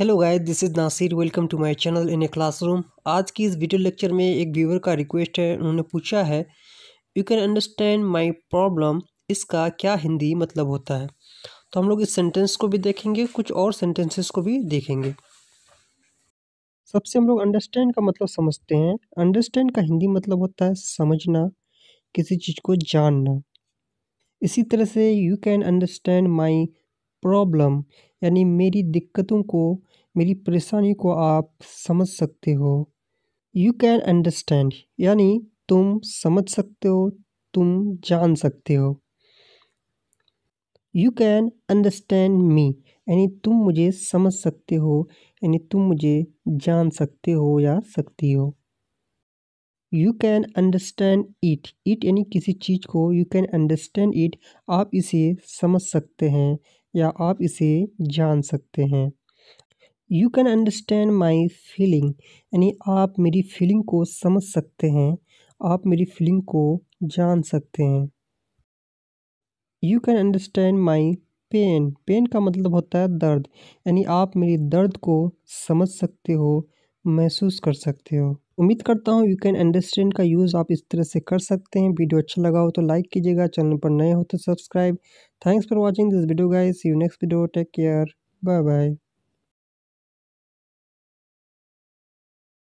hello guys this is Nasir welcome to my channel in a classroom आज की इस video lecture में एक व्यूवर का रिक्वेस्ट है उन्होंने पूछा है you can understand my problem इसका क्या हिंदी मतलब होता है तो हम लोग इस सेंटेंस को भी देखेंगे कुछ और सेंटेंसेस को भी देखेंगे सबसे हम लोग अंडरस्टैंड का मतलब समझते हैं अंडरस्टैंड का हिंदी मतलब होता है समझना किसी चीज़ को जानना इसी तरह से you can understand my problem यानी मेरी दिक्कतों को मेरी परेशानी को आप समझ सकते हो यू कैन अंडरस्टैंड यानी तुम समझ सकते हो तुम जान सकते हो यू कैन अंडरस्टैंड मी यानी तुम मुझे समझ सकते हो यानी तुम मुझे जान सकते हो या सकती हो you can understand it it यानी किसी चीज़ को यू कैन अंडरस्टैंड इट आप इसे समझ सकते हैं या आप इसे जान सकते हैं you can understand my feeling यानी आप मेरी फीलिंग को समझ सकते हैं आप मेरी फीलिंग को जान सकते हैं you can understand my pain pain का मतलब होता है दर्द यानी आप मेरी दर्द को समझ सकते हो महसूस कर सकते हो उम्मीद करता हूँ यू कैन अंडरस्टैंड का यूज़ आप इस तरह से कर सकते हैं वीडियो अच्छा लगा हो तो लाइक कीजिएगा चैनल पर नए हो तो subscribe thanks for watching this video guys you next video take care bye bye